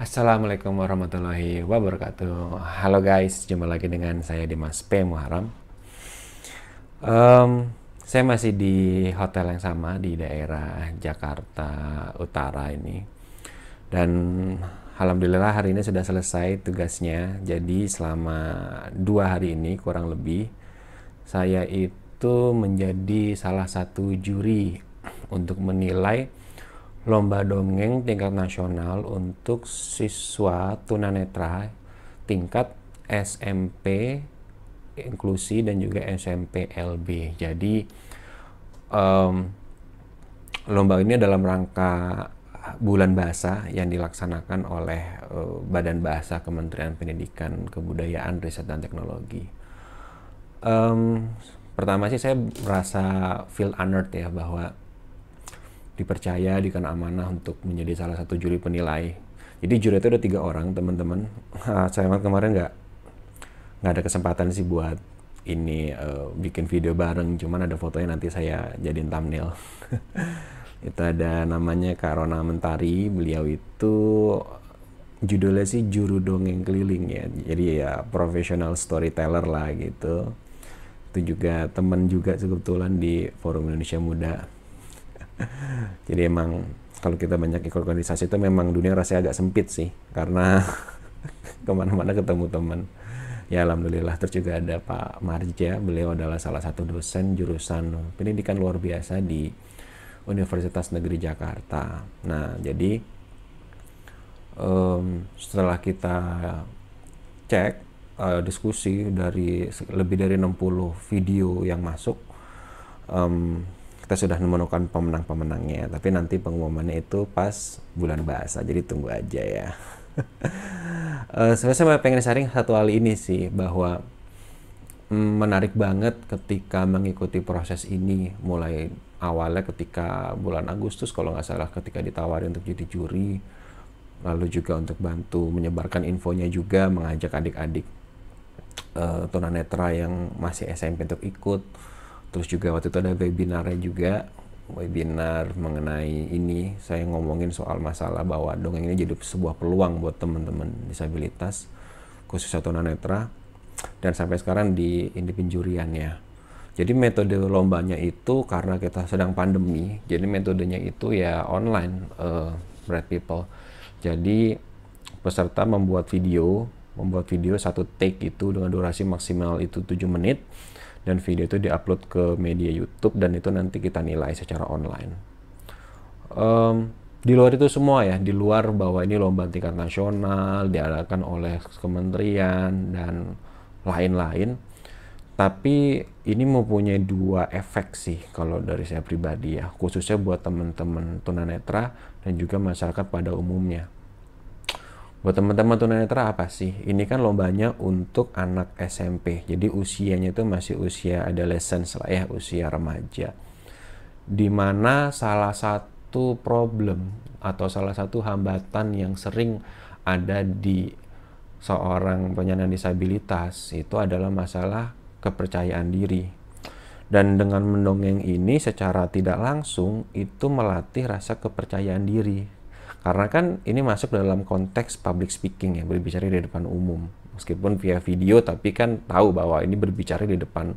Assalamualaikum warahmatullahi wabarakatuh. Halo guys, jumpa lagi dengan saya Dimas P. Muharram. Um, saya masih di hotel yang sama di daerah Jakarta Utara ini. Dan alhamdulillah hari ini sudah selesai tugasnya. Jadi selama dua hari ini kurang lebih saya itu menjadi salah satu juri untuk menilai lomba dongeng tingkat nasional untuk siswa tunanetra tingkat SMP inklusi dan juga SMP LB. Jadi um, lomba ini dalam rangka bulan bahasa yang dilaksanakan oleh uh, Badan Bahasa Kementerian Pendidikan Kebudayaan Riset dan Teknologi. Um, pertama sih saya merasa feel honored ya bahwa dipercaya dikan amanah untuk menjadi salah satu juri penilai. Jadi juri itu ada tiga orang teman-teman. Ah, saya emang kemarin nggak nggak ada kesempatan sih buat ini uh, bikin video bareng. Cuman ada fotonya nanti saya jadiin thumbnail. itu ada namanya Karona Mentari. Beliau itu judulnya sih juru dongeng keliling ya. Jadi ya professional storyteller lah gitu. Itu juga teman juga kebetulan di Forum Indonesia Muda Jadi emang kalau kita banyak ikut organisasi itu memang dunia rasanya agak sempit sih karena kemana-mana ketemu teman ya alhamdulillah terus juga ada Pak Marja beliau adalah salah satu dosen jurusan pendidikan luar biasa di Universitas Negeri Jakarta nah jadi um, setelah kita cek uh, diskusi dari lebih dari 60 video yang masuk um, kita sudah menemukan pemenang-pemenangnya tapi nanti pengumumannya itu pas bulan bahasa jadi tunggu aja ya eh, sebenarnya saya pengen sharing satu hal ini sih bahwa mm, menarik banget ketika mengikuti proses ini mulai awalnya ketika bulan Agustus kalau nggak salah ketika ditawari untuk jadi juri lalu juga untuk bantu menyebarkan infonya juga mengajak adik-adik uh, tunanetra yang masih SMP untuk ikut terus juga waktu itu ada webinarnya juga webinar mengenai ini saya ngomongin soal masalah bahwa dongeng ini jadi sebuah peluang buat teman-teman disabilitas khususnya tunanetra dan sampai sekarang di ini penjuriannya jadi metode lombanya itu karena kita sedang pandemi jadi metodenya itu ya online uh, red people jadi peserta membuat video membuat video satu take itu dengan durasi maksimal itu 7 menit dan video itu diupload ke media YouTube dan itu nanti kita nilai secara online. Um, di luar itu semua ya, di luar bahwa ini lomba tingkat nasional diadakan oleh kementerian dan lain-lain. Tapi ini mempunyai dua efek sih kalau dari saya pribadi ya, khususnya buat teman-teman tunanetra dan juga masyarakat pada umumnya Buat teman-teman tunanetra apa sih? Ini kan lombanya untuk anak SMP. Jadi usianya itu masih usia adolescence lah ya, usia remaja. Dimana salah satu problem atau salah satu hambatan yang sering ada di seorang penyandang disabilitas itu adalah masalah kepercayaan diri. Dan dengan mendongeng ini secara tidak langsung itu melatih rasa kepercayaan diri karena kan ini masuk dalam konteks public speaking ya, berbicara di depan umum. Meskipun via video tapi kan tahu bahwa ini berbicara di depan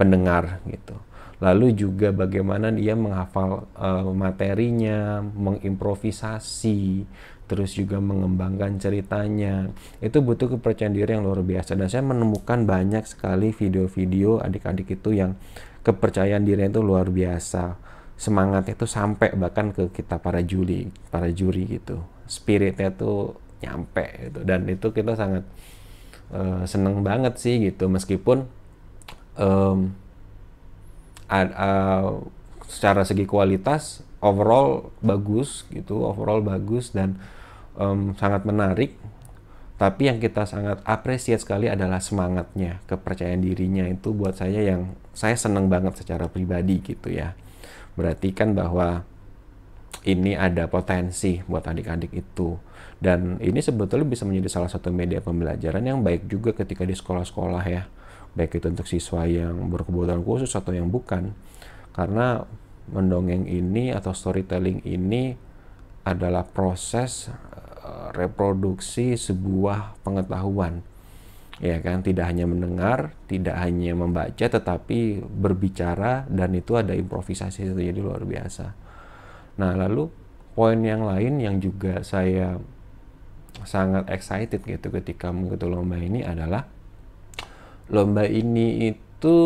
pendengar gitu. Lalu juga bagaimana dia menghafal uh, materinya, mengimprovisasi, terus juga mengembangkan ceritanya. Itu butuh kepercayaan diri yang luar biasa dan saya menemukan banyak sekali video-video adik-adik itu yang kepercayaan diri itu luar biasa semangatnya tuh sampai bahkan ke kita para juri para juri gitu spiritnya tuh nyampe gitu dan itu kita sangat uh, seneng banget sih gitu meskipun um, ad, uh, secara segi kualitas overall bagus gitu overall bagus dan um, sangat menarik tapi yang kita sangat apresiat sekali adalah semangatnya kepercayaan dirinya itu buat saya yang saya seneng banget secara pribadi gitu ya berarti kan bahwa ini ada potensi buat adik-adik itu. Dan ini sebetulnya bisa menjadi salah satu media pembelajaran yang baik juga ketika di sekolah-sekolah ya. Baik itu untuk siswa yang berkebutuhan khusus atau yang bukan. Karena mendongeng ini atau storytelling ini adalah proses eh, reproduksi sebuah pengetahuan ya kan tidak hanya mendengar tidak hanya membaca tetapi berbicara dan itu ada improvisasi itu jadi luar biasa nah lalu poin yang lain yang juga saya sangat excited gitu ketika mengikuti lomba ini adalah lomba ini itu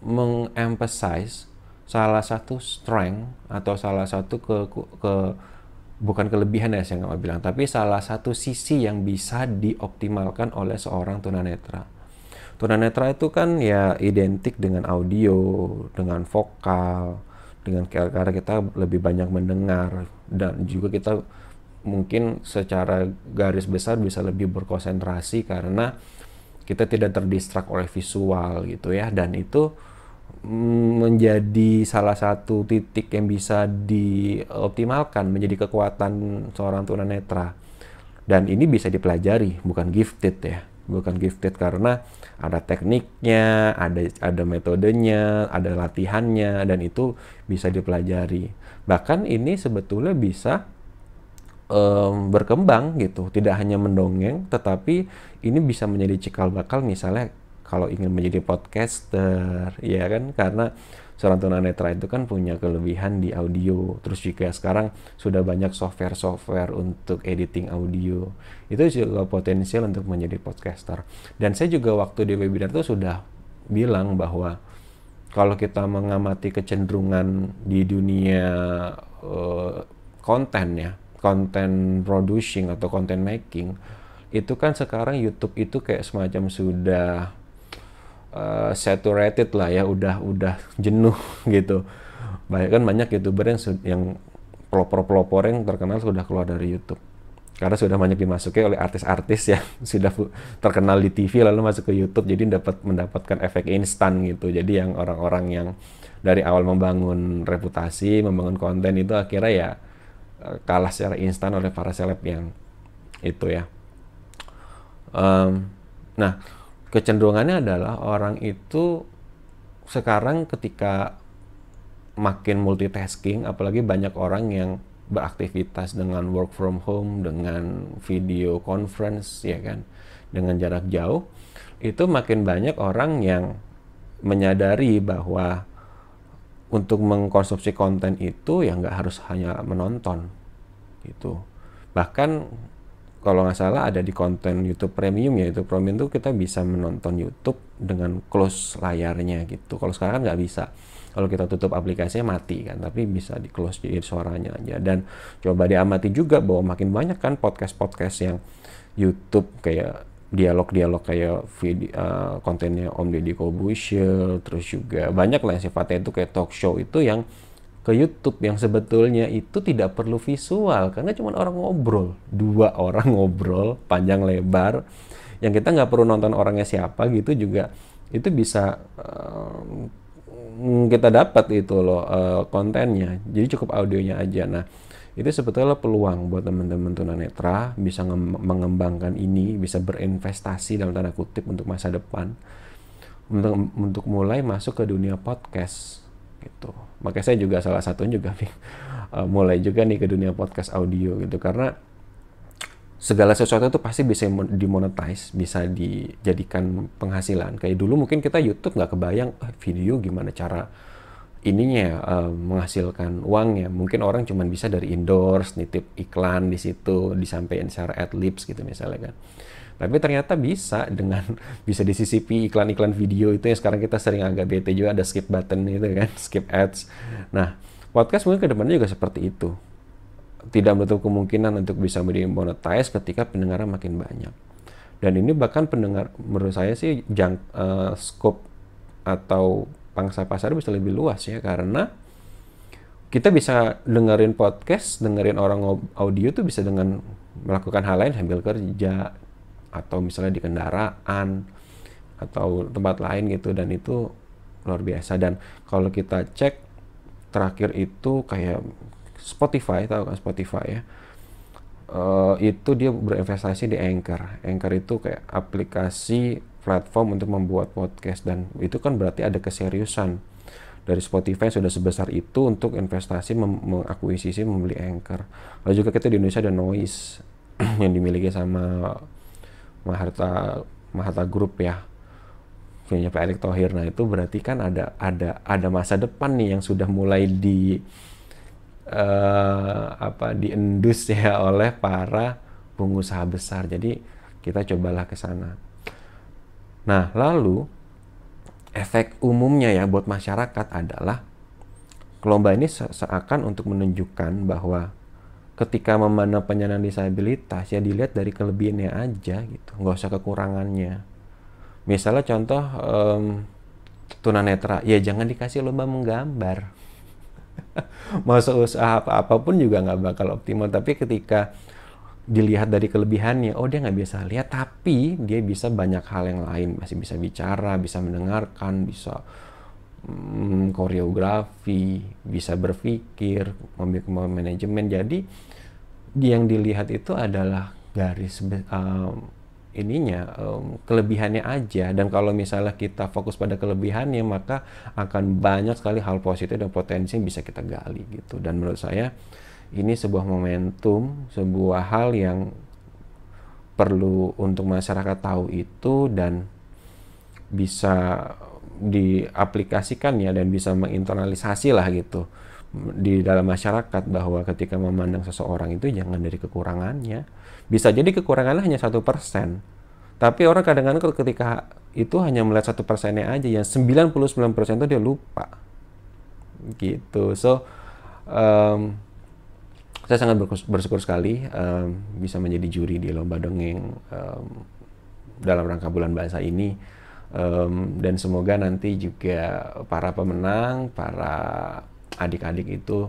mengemphasize salah satu strength atau salah satu ke, ke bukan kelebihan ya saya nggak mau bilang, tapi salah satu sisi yang bisa dioptimalkan oleh seorang tunanetra. Tunanetra itu kan ya identik dengan audio, dengan vokal, dengan karena kita lebih banyak mendengar dan juga kita mungkin secara garis besar bisa lebih berkonsentrasi karena kita tidak terdistrak oleh visual gitu ya dan itu menjadi salah satu titik yang bisa dioptimalkan menjadi kekuatan seorang tunanetra. Dan ini bisa dipelajari, bukan gifted ya, bukan gifted karena ada tekniknya, ada ada metodenya, ada latihannya dan itu bisa dipelajari. Bahkan ini sebetulnya bisa um, berkembang gitu, tidak hanya mendongeng, tetapi ini bisa menjadi cikal bakal misalnya kalau ingin menjadi podcaster ya kan karena seorang tunanetra itu kan punya kelebihan di audio terus juga sekarang sudah banyak software-software untuk editing audio itu juga potensial untuk menjadi podcaster dan saya juga waktu di webinar itu sudah bilang bahwa kalau kita mengamati kecenderungan di dunia uh, konten ya konten producing atau konten making itu kan sekarang YouTube itu kayak semacam sudah uh, saturated lah ya udah udah jenuh gitu banyak kan banyak youtuber yang yang pelopor-pelopor yang terkenal sudah keluar dari YouTube karena sudah banyak dimasuki oleh artis-artis ya sudah terkenal di TV lalu masuk ke YouTube jadi dapat mendapatkan efek instan gitu jadi yang orang-orang yang dari awal membangun reputasi membangun konten itu akhirnya ya eh, kalah secara instan oleh para seleb yang itu ya um, nah kecenderungannya adalah orang itu sekarang ketika makin multitasking, apalagi banyak orang yang beraktivitas dengan work from home, dengan video conference, ya kan, dengan jarak jauh, itu makin banyak orang yang menyadari bahwa untuk mengkonsumsi konten itu ya nggak harus hanya menonton, gitu. Bahkan kalau nggak salah ada di konten YouTube Premium ya YouTube Premium tuh kita bisa menonton YouTube dengan close layarnya gitu kalau sekarang kan nggak bisa kalau kita tutup aplikasinya mati kan tapi bisa di close jadi suaranya aja dan coba diamati juga bahwa makin banyak kan podcast-podcast yang YouTube kayak dialog-dialog kayak video, uh, kontennya Om Deddy Kobusil, terus juga banyak lah yang sifatnya itu kayak talk show itu yang ke YouTube yang sebetulnya itu tidak perlu visual karena cuma orang ngobrol dua orang ngobrol panjang lebar yang kita nggak perlu nonton orangnya siapa gitu juga itu bisa um, kita dapat itu loh uh, kontennya jadi cukup audionya aja nah itu sebetulnya peluang buat teman-teman tunanetra bisa mengembangkan ini bisa berinvestasi dalam tanda kutip untuk masa depan untuk, untuk mulai masuk ke dunia podcast gitu makanya saya juga salah satunya juga nih eh, mulai juga nih ke dunia podcast audio gitu karena segala sesuatu itu pasti bisa dimonetize, bisa dijadikan penghasilan. Kayak dulu mungkin kita YouTube nggak kebayang eh, video gimana cara ininya uh, menghasilkan uangnya. Mungkin orang cuma bisa dari endorse, nitip iklan di situ, disampaikan secara ad libs gitu misalnya kan. Tapi ternyata bisa dengan bisa di CCP iklan-iklan video itu yang sekarang kita sering agak bete juga ada skip button itu kan, skip ads. Nah, podcast mungkin kedepannya juga seperti itu. Tidak menutup kemungkinan untuk bisa monetize ketika pendengar makin banyak. Dan ini bahkan pendengar menurut saya sih jang, uh, scope atau pangsa pasar bisa lebih luas ya karena kita bisa dengerin podcast, dengerin orang audio tuh bisa dengan melakukan hal lain sambil kerja, atau misalnya di kendaraan atau tempat lain gitu dan itu luar biasa dan kalau kita cek terakhir itu kayak Spotify tahu kan Spotify ya uh, itu dia berinvestasi di Anchor Anchor itu kayak aplikasi platform untuk membuat podcast dan itu kan berarti ada keseriusan dari Spotify sudah sebesar itu untuk investasi mem mengakuisisi membeli Anchor lalu juga kita di Indonesia ada Noise yang dimiliki sama Maharta Maharta Group ya punya Pak Erick Thohir. Nah itu berarti kan ada ada ada masa depan nih yang sudah mulai di uh, apa diendus ya oleh para pengusaha besar. Jadi kita cobalah ke sana. Nah lalu efek umumnya ya buat masyarakat adalah lomba ini seakan untuk menunjukkan bahwa ketika memandang penyandang disabilitas ya dilihat dari kelebihannya aja gitu nggak usah kekurangannya misalnya contoh um, tunanetra ya jangan dikasih lomba menggambar masa usaha apa apapun juga nggak bakal optimal tapi ketika dilihat dari kelebihannya oh dia nggak bisa lihat tapi dia bisa banyak hal yang lain masih bisa bicara bisa mendengarkan bisa mm, koreografi, bisa berpikir, memiliki manajemen. Jadi yang dilihat itu adalah garis um, ininya um, kelebihannya aja dan kalau misalnya kita fokus pada kelebihannya maka akan banyak sekali hal positif dan potensi yang bisa kita gali gitu dan menurut saya ini sebuah momentum sebuah hal yang perlu untuk masyarakat tahu itu dan bisa diaplikasikan ya dan bisa menginternalisasi lah gitu di dalam masyarakat bahwa ketika memandang seseorang itu jangan dari kekurangannya bisa jadi kekurangannya hanya satu persen tapi orang kadang-kadang ketika itu hanya melihat satu persennya aja yang 99 persen itu dia lupa gitu so um, saya sangat bersyukur sekali um, bisa menjadi juri di lomba dongeng um, dalam rangka bulan bahasa ini um, dan semoga nanti juga para pemenang, para adik-adik itu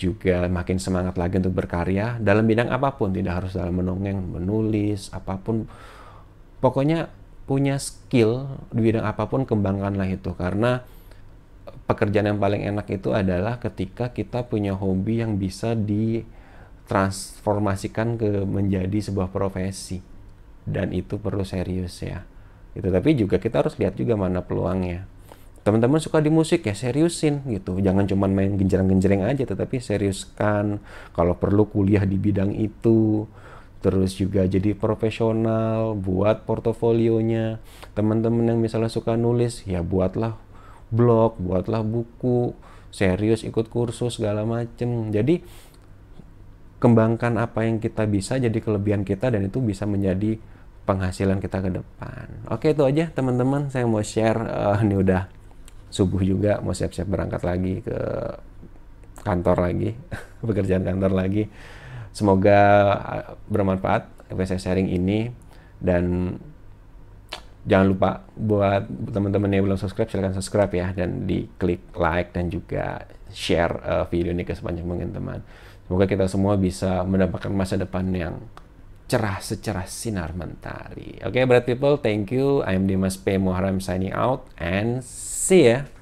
juga makin semangat lagi untuk berkarya dalam bidang apapun, tidak harus dalam menongeng, menulis, apapun. Pokoknya punya skill di bidang apapun kembangkanlah itu karena pekerjaan yang paling enak itu adalah ketika kita punya hobi yang bisa ditransformasikan ke menjadi sebuah profesi dan itu perlu serius ya gitu tapi juga kita harus lihat juga mana peluangnya teman-teman suka di musik ya seriusin gitu jangan cuma main genjreng-genjreng aja tetapi seriuskan kalau perlu kuliah di bidang itu terus juga jadi profesional buat portofolionya teman-teman yang misalnya suka nulis ya buatlah blog buatlah buku serius ikut kursus segala macem jadi kembangkan apa yang kita bisa jadi kelebihan kita dan itu bisa menjadi penghasilan kita ke depan. Oke itu aja teman-teman, saya mau share. Uh, ini udah subuh juga, mau siap-siap berangkat lagi ke kantor lagi, pekerjaan kantor lagi. Semoga eh, bermanfaat apa saya sharing ini dan jangan lupa buat teman-teman yang belum subscribe silahkan subscribe ya dan di klik like dan juga share uh, video ini ke sepanjang mungkin teman. Semoga kita semua bisa mendapatkan masa depan yang cerah secerah sinar mentari. Oke, okay, Brad People, thank you. I'm Dimas P. Muharram signing out and see ya.